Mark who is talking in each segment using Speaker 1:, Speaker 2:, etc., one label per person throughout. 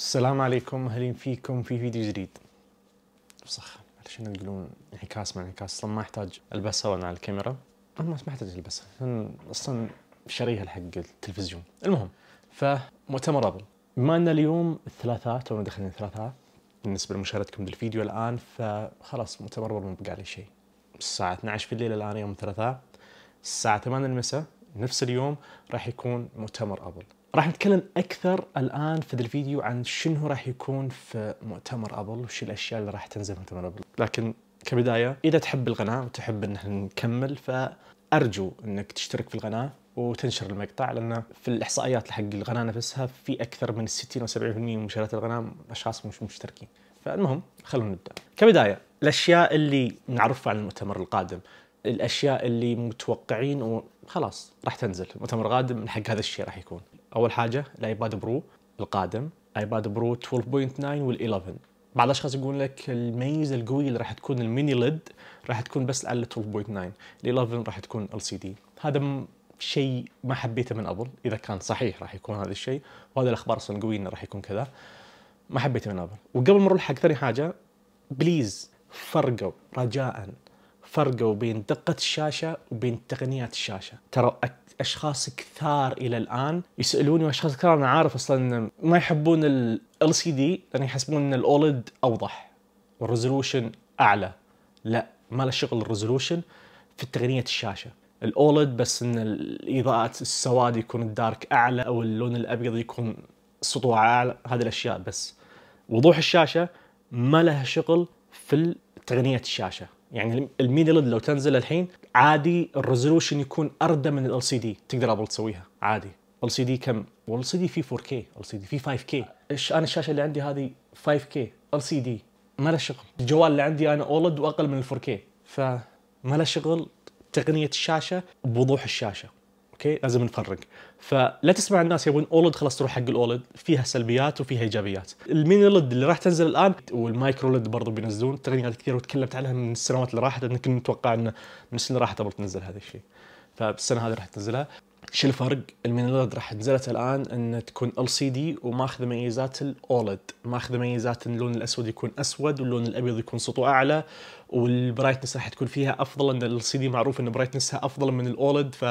Speaker 1: السلام عليكم اهلين فيكم في فيديو جديد بصحة علشان يقولون انعكاس ما انعكاس اصلا ما يحتاج البسه وانا على الكاميرا ما يحتاج البسه اصلا شريها حق التلفزيون المهم فمؤتمر ابل بما ان اليوم الثلاثاء تونا دخلنا الثلاثاء بالنسبه لمشاهدتكم للفيديو الان فخلاص مؤتمر ابل ما بقى عليه شيء الساعه 12 في الليل الان يوم الثلاثاء الساعه 8 المساء نفس اليوم راح يكون مؤتمر ابل راح نتكلم اكثر الان في الفيديو عن شنو راح يكون في مؤتمر ابل وش الاشياء اللي راح تنزل في مؤتمر ابل لكن كبدايه اذا تحب القناه وتحب ان احنا نكمل فارجو انك تشترك في القناه وتنشر المقطع لان في الاحصائيات حق القناه نفسها في اكثر من 60 او 70% من مشاهدات القناه اشخاص مش مشتركين فالمهم خلونا نبدا كبدايه الاشياء اللي نعرفها عن المؤتمر القادم الاشياء اللي متوقعين وخلاص راح تنزل المؤتمر القادم حق هذا الشيء راح يكون اول حاجه الايباد برو القادم ايباد برو 12.9 وال11 بعض الاشخاص يقول لك الميزه القويه اللي راح تكون الميني ليد راح تكون بس على 12.9 ال11 راح تكون ال سي دي هذا شيء ما حبيته من قبل اذا كان صحيح راح يكون هذا الشيء وهذا الاخبار اصلا قويه انه راح يكون كذا ما حبيته من قبل وقبل ما نروح حق ثاني حاجه بليز فرقوا رجاء فرقوا بين دقة الشاشة وبين تقنيات الشاشة ترى اشخاص كثار الى الان يسالوني واشخاص كثار انا عارف اصلا ما يحبون ال سي دي لان يحسبون ان الاولد اوضح والرزولوشن اعلى لا ما له شغل الرزولوشن في تقنيه الشاشه الاولد بس ان الاضاءه السواد يكون الدارك اعلى او اللون الابيض يكون السطوع اعلى هذه الاشياء بس وضوح الشاشه ما لها شغل في تقنيه الشاشه يعني الميني ليد لو تنزل الحين عادي الريزولوشن يكون اردى من ال سي دي تقدر ابل تسويها عادي ال سي دي كم؟ وال سي دي في 4 كي ال سي دي في 5 كي انا الشاشه اللي عندي هذه 5 كي ال سي دي ما له شغل الجوال اللي عندي انا اولد واقل من ال 4 كي فما له شغل تقنيه الشاشه بوضوح الشاشه اوكي لازم نفرق فلا تسمع الناس يبون اولد خلاص تروح حق الاولد فيها سلبيات وفيها ايجابيات الميني لد اللي راح تنزل الان والمايكرو ليد برضه بينزلون تقنيات كثير وتكلمت عنها من السنوات اللي راحت انا كنت متوقع انه من السنه اللي راحت تنزل هذا الشيء فالسنه هذه راح تنزلها شو الفرق؟ المينولد راح نزلت الان ان تكون ال سي دي وماخذه ميزات الاولد، ماخذه ميزات ان اللون الاسود يكون اسود واللون الابيض يكون سطوع اعلى والبرايتنس راح تكون فيها افضل ان ال سي دي معروف ان برايتنسها افضل من الاولد ف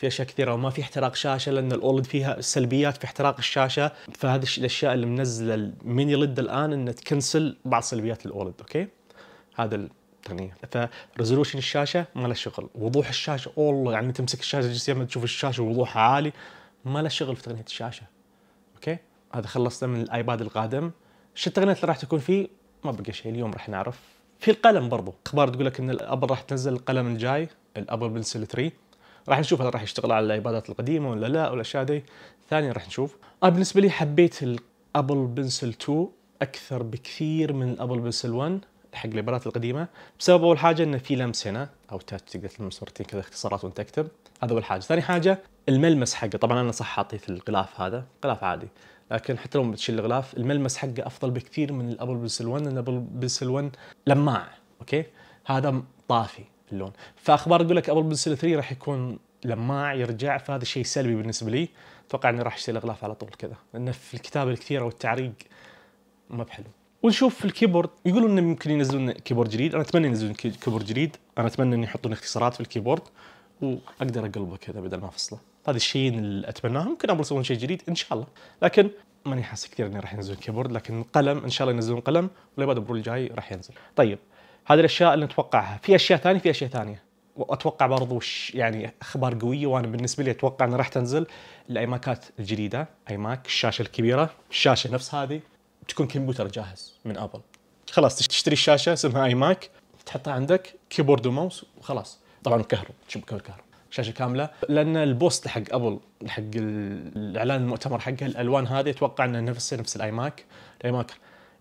Speaker 1: في اشياء كثيره وما في احتراق شاشه لان الاولد فيها سلبيات في احتراق الشاشه فهذه الاشياء اللي منزله الميني ليد الان انه تكنسل بعض سلبيات الاولد اوكي هذا التقنيه فريزولوشن الشاشه ما له شغل وضوح الشاشه والله يعني تمسك الشاشه ما تشوف الشاشه وضوحها عالي ما له شغل في تقنيه الشاشه اوكي هذا خلصنا من الايباد القادم شو التقنيات اللي راح تكون فيه ما بقى شيء اليوم راح نعرف في القلم برضو اخبار تقول لك ان الابل راح تنزل القلم الجاي الابل بنسل 3 راح نشوف هل راح يشتغل على الايبادات القديمه ولا لا والاشياء دي ثانيا راح نشوف انا بالنسبه لي حبيت الابل بنسل 2 اكثر بكثير من الابل بنسل 1 حق الايبادات القديمه بسبب اول حاجه انه في لمس هنا او تاتش تقدر تلمس مرتين كذا اختصارات وانت تكتب هذا اول حاجه، ثاني حاجه الملمس حقه طبعا انا صح حاطيه في الغلاف هذا غلاف عادي لكن حتى لو بتشيل الغلاف الملمس حقه افضل بكثير من الابل بنسل 1 لان الابل بنسل 1 لماع اوكي هذا طافي اللون فاخبار يقول لك ابل بنسل 3 راح يكون لماع يرجع فهذا شيء سلبي بالنسبه لي اتوقع اني راح اشتري الاغلاف على طول كذا لان في الكتابه الكثيره والتعريق ما بحلو ونشوف الكيبورد يقولون انه ممكن ينزلون كيبورد جديد انا اتمنى ينزلون كيبورد جديد انا اتمنى ان يحطون اختصارات في الكيبورد واقدر اقلبه كذا بدل ما افصله هذا الشيء اللي اتمناه ممكن ابل يسوون شيء جديد ان شاء الله لكن ماني حاسس كثير اني راح ينزلون كيبورد لكن قلم ان شاء الله ينزلون قلم ولا بعد الجاي راح ينزل طيب هذه الاشياء اللي نتوقعها في اشياء ثانيه في اشياء ثانيه واتوقع برضو يعني اخبار قويه وانا بالنسبه لي اتوقع انها راح تنزل الايماكات الجديده ايماك الشاشه الكبيره الشاشه نفس هذه تكون كمبيوتر جاهز من ابل خلاص تشتري الشاشه اسمها ايماك تحطها عندك كيبورد وماوس وخلاص طبعا كهرب شبكه كهرب شاشه كامله لان البوست حق ابل حق الاعلان المؤتمر حقها الالوان هذه اتوقع انها نفس نفس الايماك الايماك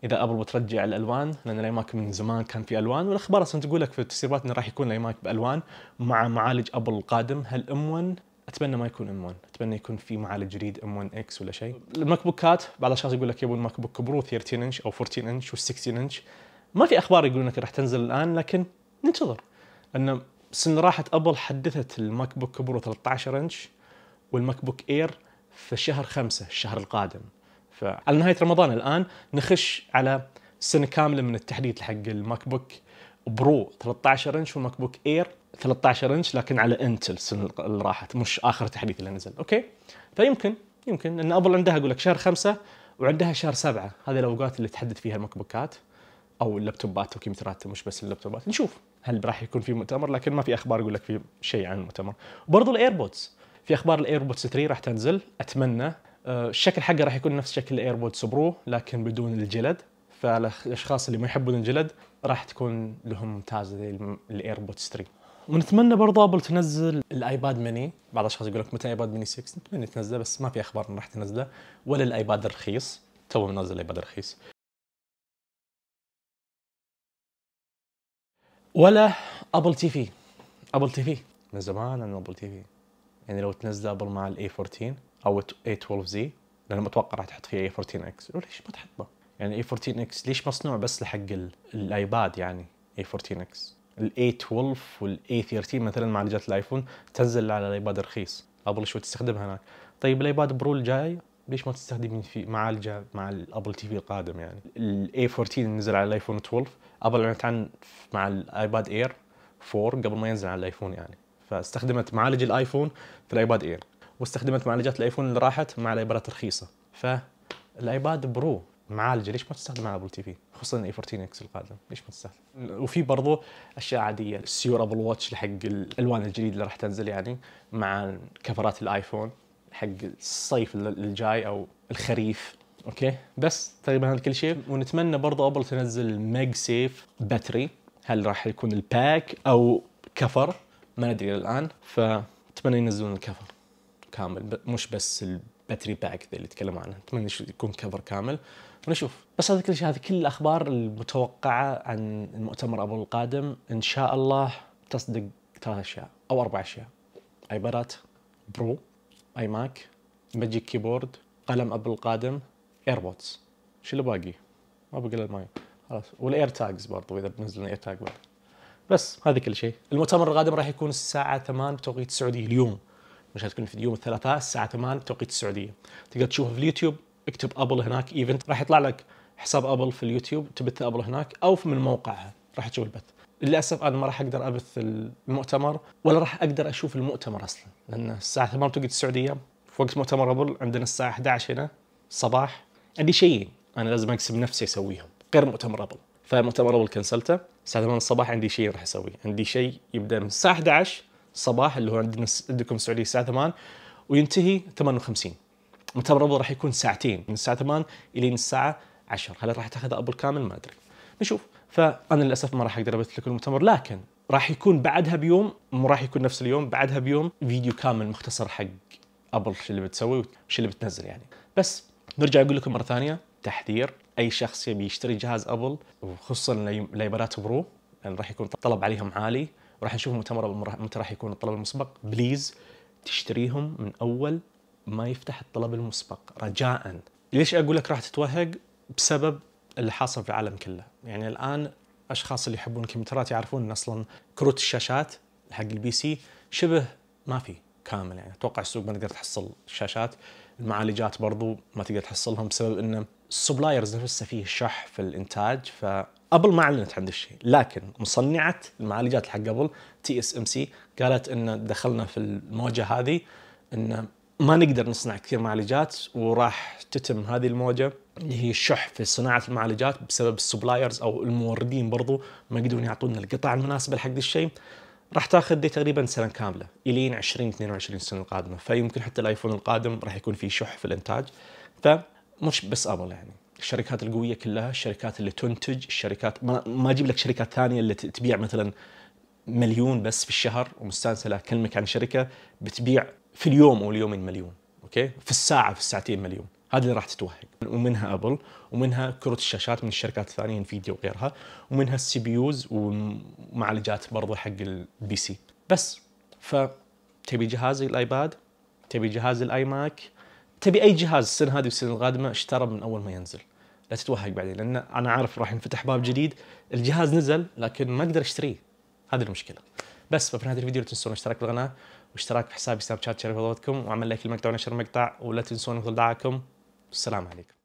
Speaker 1: اذا ابل بترجع الالوان لان الايماك من زمان كان في الوان والاخبار اصلا تقول لك في التسريبات انه راح يكون الايماك بالوان مع معالج ابل القادم هل ام 1 اتمنى ما يكون ام 1 اتمنى يكون في معالج جديد ام 1 اكس ولا شيء الماك بوكات بعض الاشخاص يقول لك يبون ماك بوك برو 13 انش او 14 انش و16 انش ما في اخبار يقولون انك راح تنزل الان لكن ننتظر لان سن راحت ابل حدثت الماك بوك برو 13 انش والماك بوك اير في شهر 5 الشهر القادم فعلى نهايه رمضان الان نخش على سنه كامله من التحديث حق الماك بوك برو 13 انش والماك بوك اير 13 انش لكن على انتل السنه اللي راحت مش اخر تحديث اللي نزل اوكي فيمكن يمكن ان ابل عندها اقول لك شهر خمسة وعندها شهر سبعة هذه الاوقات اللي تحدث فيها الماك بوكات او اللابتوبات وكمبيوترات مش بس اللابتوبات نشوف هل راح يكون في مؤتمر لكن ما في اخبار يقول لك في شيء عن المؤتمر وبرضه الايربودز في اخبار الايربودز 3 راح تنزل اتمنى الشكل آه، حقه راح يكون نفس شكل الايربودز برو لكن بدون الجلد فالاشخاص اللي ما يحبون الجلد راح تكون لهم ممتازه زي الايربودز 3 ونتمنى برضه ابل تنزل الايباد ميني بعض الاشخاص يقول لك متى ايباد ميني 6 نتمنى تنزله بس ما في اخبار انه راح تنزله ولا الايباد الرخيص تو منزل الايباد الرخيص ولا ابل تي في ابل تي في من زمان انا ابل تي في يعني لو تنزل ابل مع الاي 14 او a 12 زي لانه متوقع راح تحط فيه a 14 اكس ليش ما تحطه؟ يعني a 14 اكس ليش مصنوع بس لحق الايباد يعني a 14 اكس A12 A13 مثلا معالجات الايفون تنزل على الايباد الرخيص ابل شوي تستخدمها هناك طيب الايباد برو الجاي ليش ما تستخدمين في معالجه مع الابل تي في القادم يعني الاي 14 نزل على الايفون 12 ابل اعلنت عن مع الايباد اير 4 قبل ما ينزل على الايفون يعني فاستخدمت معالج الايفون في الايباد اير واستخدمت معالجات الايفون اللي راحت مع الايبادات الرخيصه فالايباد برو معالجه ليش ما تستخدم على ابل تي في خصوصا الاي 14 اكس القادم ليش ما تستخدم وفي برضو اشياء عاديه السيور ابل واتش حق الالوان الجديده اللي راح تنزل يعني مع كفرات الايفون حق الصيف الجاي او الخريف اوكي بس تقريبا هذا كل شيء ونتمنى برضه ابل تنزل ميج سيف باتري هل راح يكون الباك او كفر ما ندري الان فاتمنى ينزلون الكفر كامل مش بس الباتري باك اللي تكلموا عنه نتمنى يكون كفر كامل ونشوف بس هذا كل شيء هذه كل الاخبار المتوقعه عن المؤتمر ابو القادم ان شاء الله تصدق ثلاث اشياء او اربع اشياء ايبادات برو اي ماك ماجيك كيبورد قلم ابو القادم ايربودز شو اللي باقي؟ ما بقى الا الماي خلاص والاير تاجز برضو اذا بنزل اير تاج بس هذا كل شيء المؤتمر القادم راح يكون الساعه 8 بتوقيت السعوديه اليوم مش هتكون في يوم الثلاثاء الساعه 8 توقيت السعوديه تقدر تشوفه في اليوتيوب اكتب ابل هناك ايفنت راح يطلع لك حساب ابل في اليوتيوب تبث ابل هناك او من موقعها راح تشوف البث للاسف انا ما راح اقدر ابث المؤتمر ولا راح اقدر اشوف المؤتمر اصلا لان الساعه 8 توقيت السعوديه في وقت مؤتمر ابل عندنا الساعه 11 هنا صباح عندي شيئين انا لازم اقسم نفسي اسويهم غير مؤتمر ابل فمؤتمر ابل كنسلته الساعه 8 الصباح عندي شيء راح اسويه عندي شيء يبدا من الساعه 11 صباح اللي هو عندنا عندكم السعوديه الساعه 8 وينتهي 58 مؤتمر راح يكون ساعتين من الساعه 8 الين الساعه 10 هل راح تاخذ ابل كامل ما ادري نشوف فانا للاسف ما راح اقدر ابث لكم المؤتمر لكن راح يكون بعدها بيوم مو راح يكون نفس اليوم بعدها بيوم فيديو كامل مختصر حق ابل شو اللي بتسوي وش اللي بتنزل يعني بس نرجع اقول لكم مره ثانيه تحذير اي شخص يبي يشتري جهاز ابل وخصوصا لايبرات برو لان يعني راح يكون طلب عليهم عالي وراح نشوف المؤتمر متى راح يكون الطلب المسبق بليز تشتريهم من اول ما يفتح الطلب المسبق رجاء ليش اقول لك راح تتوهق بسبب اللي حاصل في العالم كله يعني الان الاشخاص اللي يحبون الكمبيوترات يعرفون ان اصلا كروت الشاشات حق البي سي شبه ما في كامل يعني اتوقع السوق ما تقدر تحصل الشاشات المعالجات برضو ما تقدر تحصلهم بسبب ان السبلايرز نفسه فيه شح في الانتاج ف ابل ما اعلنت عن الشيء لكن مصنعه المعالجات حق قبل تي اس ام سي قالت ان دخلنا في الموجه هذه ان ما نقدر نصنع كثير معالجات وراح تتم هذه الموجه اللي هي الشح في صناعه المعالجات بسبب السبلايرز او الموردين برضو ما يقدرون يعطونا القطع المناسبه لحق الشيء راح تاخذ دي تقريبا سنه كامله الين 2022 السنه القادمه فيمكن حتى الايفون القادم راح يكون في شح في الانتاج فمش بس ابل يعني الشركات القويه كلها الشركات اللي تنتج الشركات ما اجيب لك شركات ثانيه اللي تبيع مثلا مليون بس في الشهر ومستانسه اكلمك عن شركه بتبيع في اليوم او اليومين مليون اوكي في الساعه في الساعتين مليون هذا اللي راح تتوهق ومنها ابل ومنها كره الشاشات من الشركات الثانيه انفيديا وغيرها ومنها السي بي يوز ومعالجات برضه حق البي سي بس ف تبي جهاز الايباد تبي جهاز الاي ماك تبي اي جهاز السنه هذه والسنه القادمه اشترى من اول ما ينزل لا تتوهق بعدين لان انا عارف راح ينفتح باب جديد الجهاز نزل لكن ما اقدر اشتريه هذه المشكله بس ففي نهايه الفيديو لا تنسون الاشتراك بالقناه واشتراك في حسابي سناب شات شرف وعمل لايك المقطع ونشر المقطع ولا تنسون تفضل دعاكم والسلام عليكم